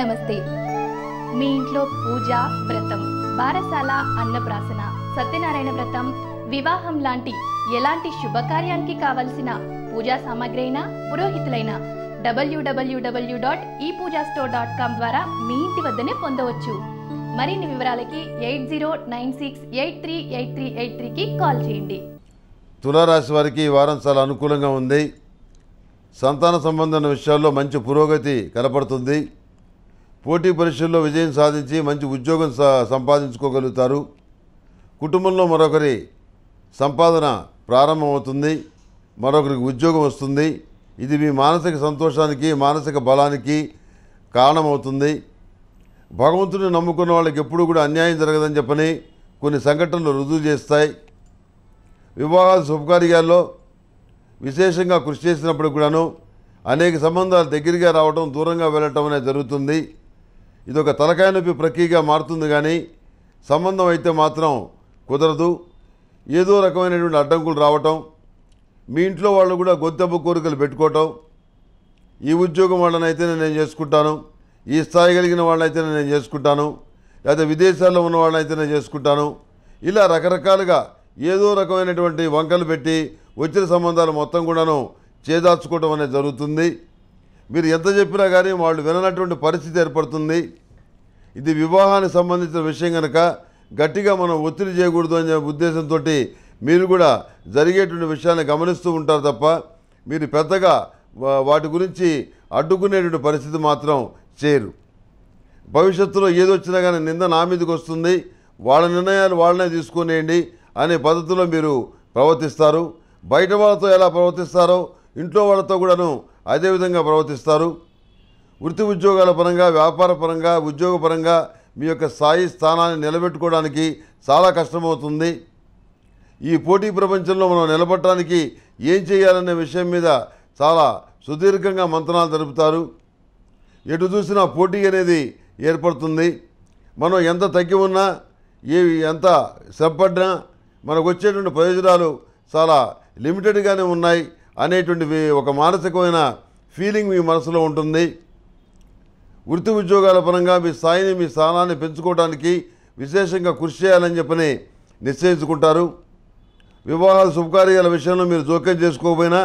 నమస్తే మీ ఇంట్లో పూజ వ్రతం బారసాల అన్నప్రాసన సత్యనారాయణ వ్రతం వివాహం లాంటి ఎలాంటి శుభకార్యానికి కావలసిన పూజా సామాగ్రి అయినా పురోహితులైనా డబ్ల్యూడబ్ల్యూడబ్ల్యూ డాట్ ఈ పూజా స్టోర్ డాట్ కామ్ ద్వారా మీ ఇంటి వద్దనే పొందవచ్చు మరిన్ని వివరాలకి eight zero nine six eight three eight three eight త్రీకి కాల్ చేయండి తులారాశి వారికి ఈ వారం చాలా అనుకూలంగా ఉంది సంతాన సంబంధం విషయాల్లో మంచి పురోగతి కనపడుతుంది పోటీ పరీక్షల్లో విజయం సాధించి మంచి ఉద్యోగం సంపాదించుకోగలుగుతారు కుటుంబంలో మరొకరి సంపాదన ప్రారంభమవుతుంది మరొకరికి ఉద్యోగం వస్తుంది ఇది మీ మానసిక సంతోషానికి మానసిక బలానికి కారణమవుతుంది భగవంతుని నమ్ముకున్న వాళ్ళకి ఎప్పుడూ కూడా అన్యాయం జరగదని చెప్పని కొన్ని సంఘటనలు రుజువు చేస్తాయి వివాహాలు శుభకార్యాల్లో విశేషంగా కృషి చేసినప్పుడు కూడాను అనేక సంబంధాలు దగ్గరగా రావటం దూరంగా వెళ్ళటం అనేది జరుగుతుంది ఇదొక తలకాయ నొప్పి ప్రక్రియగా మారుతుంది కానీ సంబంధం అయితే మాత్రం కుదరదు ఏదో రకమైనటువంటి అడ్డంకులు రావటం మీ ఇంట్లో వాళ్ళు కూడా గొంతెబ్బ కోరికలు పెట్టుకోవటం ఈ ఉద్యోగం వాళ్ళని అయితే నేను చేసుకుంటాను ఈ స్థాయి కలిగిన వాళ్ళైతే నేను చేసుకుంటాను లేదా విదేశాల్లో ఉన్న వాళ్ళైతే నేను చేసుకుంటాను ఇలా రకరకాలుగా ఏదో రకమైనటువంటి వంకలు పెట్టి వచ్చిన సంబంధాలు మొత్తం కూడాను చేదార్చుకోవటం అనేది జరుగుతుంది మీరు ఎంత చెప్పినా కానీ వాళ్ళు విననటువంటి పరిస్థితి ఏర్పడుతుంది ఇది వివాహానికి సంబంధించిన విషయం కనుక గట్టిగా మనం ఒత్తిడి చేయకూడదు అనే ఉద్దేశంతో మీరు కూడా జరిగేటువంటి విషయాన్ని గమనిస్తూ ఉంటారు తప్ప మీరు పెద్దగా వాటి గురించి అడ్డుకునేటువంటి పరిస్థితి మాత్రం చేయరు భవిష్యత్తులో ఏదొచ్చినా కానీ నింద నా మీదకి వస్తుంది వాళ్ళ నిర్ణయాలు వాళ్ళనే తీసుకునేయండి అనే పద్ధతిలో మీరు ప్రవర్తిస్తారు బయట వాళ్ళతో ఎలా ప్రవర్తిస్తారో ఇంట్లో వాళ్ళతో కూడాను అదేవిధంగా ప్రవర్తిస్తారు వృత్తి ఉద్యోగాల పరంగా వ్యాపార పరంగా ఉద్యోగపరంగా మీ యొక్క స్థాయి స్థానాన్ని నిలబెట్టుకోవడానికి చాలా కష్టమవుతుంది ఈ పోటీ ప్రపంచంలో మనం నిలబడటానికి ఏం చేయాలనే విషయం మీద చాలా సుదీర్ఘంగా మంతనాలు జరుపుతారు ఎటు చూసినా పోటీ అనేది ఏర్పడుతుంది మనం ఎంత తగ్గి ఉన్నా ఏ ఎంత శ్రమపడ్డా మనకు వచ్చేటువంటి ప్రయోజనాలు చాలా లిమిటెడ్గానే ఉన్నాయి అనేటువంటి ఒక మానసికమైన ఫీలింగ్ మీ మనసులో ఉంటుంది వృత్తి ఉద్యోగాల పరంగా మీ స్థాయిని మీ స్థానాన్ని పెంచుకోవడానికి విశేషంగా కృషి చేయాలని చెప్పని నిశ్చయించుకుంటారు వివాహాల శుభకార్యాల విషయంలో మీరు జోక్యం చేసుకోకపోయినా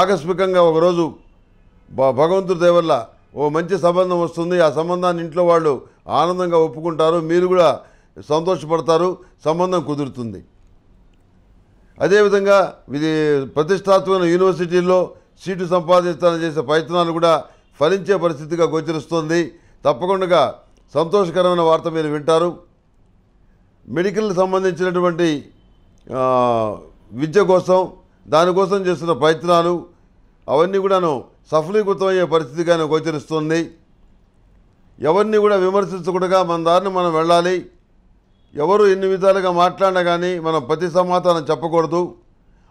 ఆకస్మికంగా ఒకరోజు భగవంతుడి దయవల్ల ఓ మంచి సంబంధం వస్తుంది ఆ సంబంధాన్ని ఇంట్లో వాళ్ళు ఆనందంగా ఒప్పుకుంటారు మీరు కూడా సంతోషపడతారు సంబంధం కుదురుతుంది అదేవిధంగా ఇది ప్రతిష్టాత్మక యూనివర్సిటీల్లో సీటు సంపాదించాలని చేసే ప్రయత్నాలు కూడా ఫలించే పరిస్థితిగా గోచరిస్తోంది తప్పకుండా సంతోషకరమైన వార్త మీరు వింటారు మెడికల్ సంబంధించినటువంటి విద్య కోసం దానికోసం చేస్తున్న ప్రయత్నాలు అవన్నీ కూడాను సఫలీకృతమయ్యే పరిస్థితిగానే గోచరిస్తుంది ఎవరిని కూడా విమర్శించకుండా మన దారిని మనం వెళ్ళాలి ఎవరు ఎన్ని విధాలుగా మాట్లాడినా కానీ మనం ప్రతి సమాధానం చెప్పకూడదు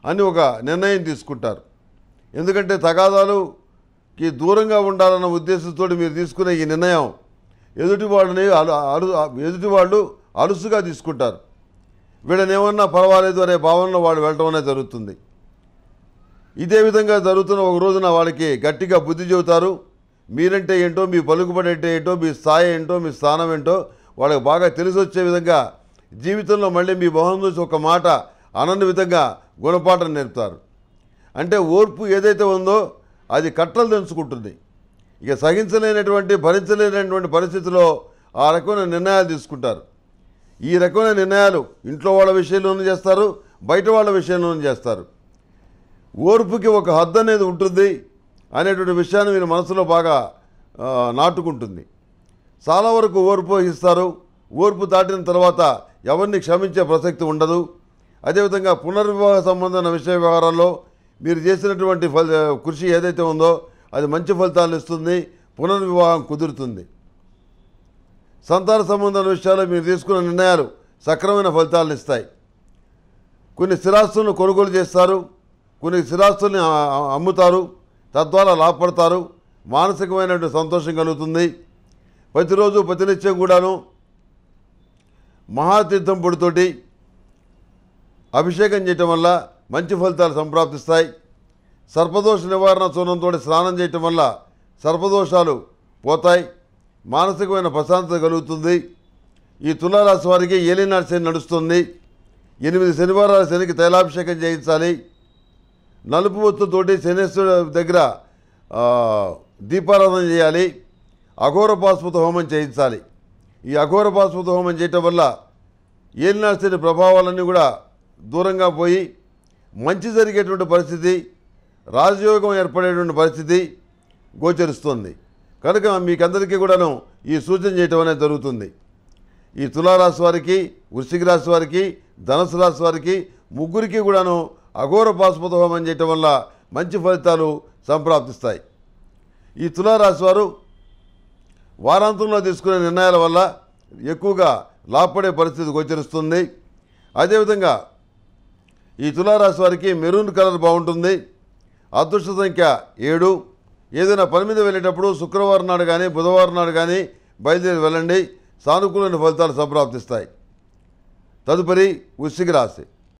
అని ఒక నిర్ణయం తీసుకుంటారు ఎందుకంటే తగాదాలుకి దూరంగా ఉండాలన్న ఉద్దేశంతో మీరు తీసుకునే ఈ నిర్ణయం ఎదుటి వాళ్ళని అరు ఎదుటి వాళ్ళు అరుసుగా తీసుకుంటారు వీళ్ళనేమన్నా పర్వాలేదు అనే భావనలో వాళ్ళు అనేది జరుగుతుంది ఇదే విధంగా జరుగుతున్న ఒక రోజున వాళ్ళకి గట్టిగా బుద్ధి చెబుతారు మీరంటే ఏంటో మీ పలుకుబడి అంటే ఏంటో మీ స్థాయి ఏంటో మీ స్థానం ఏంటో వాళ్ళకి బాగా తెలిసి వచ్చే విధంగా జీవితంలో మళ్ళీ మీ భవనం నుంచి ఒక మాట అనన్న విధంగా గుణపాఠం నేర్పుతారు అంటే ఓర్పు ఏదైతే ఉందో అది కట్టలు తెంచుకుంటుంది ఇక సహించలేనటువంటి భరించలేనటువంటి పరిస్థితిలో ఆ రకమైన నిర్ణయాలు తీసుకుంటారు ఈ రకమైన నిర్ణయాలు ఇంట్లో వాళ్ళ విషయంలోనూ చేస్తారు బయట వాళ్ళ విషయంలోనూ చేస్తారు ఓర్పుకి ఒక హద్దు అనేది ఉంటుంది అనేటువంటి విషయాన్ని మీరు మనసులో బాగా నాటుకుంటుంది చాలా వరకు ఓర్పు ఇస్తారు ఓర్పు దాటిన తర్వాత ఎవరిని క్షమించే ప్రసక్తి ఉండదు అదేవిధంగా పునర్వివాహ సంబంధమైన విషయ వ్యవహారాల్లో మీరు చేసినటువంటి ఫలి కృషి ఏదైతే ఉందో అది మంచి ఫలితాలు ఇస్తుంది పునర్వివాహం కుదురుతుంది సంతాన సంబంధమైన విషయాలు మీరు తీసుకున్న నిర్ణయాలు సక్రమైన ఫలితాలను ఇస్తాయి కొన్ని స్థిరాస్తులను కొనుగోలు చేస్తారు కొన్ని స్థిరాస్తుల్ని అమ్ముతారు తద్వారా లాభపడతారు మానసికమైనటువంటి సంతోషం కలుగుతుంది ప్రతిరోజు ప్రతినిత్యం కూడాను మహాతీర్థం పొడితోటి అభిషేకం చేయటం వల్ల మంచి ఫలితాలు సంప్రాప్తిస్తాయి సర్పదోష నివారణ చూర్ణంతో స్నానం చేయటం వల్ల సర్పదోషాలు పోతాయి మానసికమైన ప్రశాంతత కలుగుతుంది ఈ తులారాశి వారికి ఏలినాడు శని నడుస్తుంది ఎనిమిది శనివారాల శనికి తైలాభిషేకం చేయించాలి నలుపు ఒత్తుతోటి శనేశ్వరుడి దగ్గర దీపారాధన చేయాలి అఘోర బాస్మత హోమం చేయించాలి ఈ అఘోర బాస్మత హోమం చేయటం వల్ల ఏలినాశని ప్రభావాలన్నీ కూడా దూరంగా పోయి మంచి జరిగేటువంటి పరిస్థితి రాజయోగం ఏర్పడేటువంటి పరిస్థితి గోచరిస్తుంది కనుక మీకందరికీ కూడాను ఈ సూచన చేయటం అనేది జరుగుతుంది ఈ తులారాశి వారికి వృశ్చిక రాశి వారికి ధనుసు రాశి వారికి ముగ్గురికి కూడాను అఘోర పాశుపత హోమం చేయటం వల్ల మంచి ఫలితాలు సంప్రాప్తిస్తాయి ఈ తులారాశి వారు వారాంతంలో తీసుకునే నిర్ణయాల వల్ల ఎక్కువగా లాభపడే పరిస్థితి గోచరిస్తుంది అదేవిధంగా ఈ తులారాశి వారికి మెరూన్ కలర్ బాగుంటుంది అదృష్ట సంఖ్య ఏడు ఏదైనా పని మీద వెళ్ళేటప్పుడు శుక్రవారం నాడు కానీ బుధవారం నాడు కానీ బయలుదేరి వెళ్ళండి సానుకూలమైన ఫలితాలు సంప్రాప్తిస్తాయి తదుపరి వృశ్చిక రాశి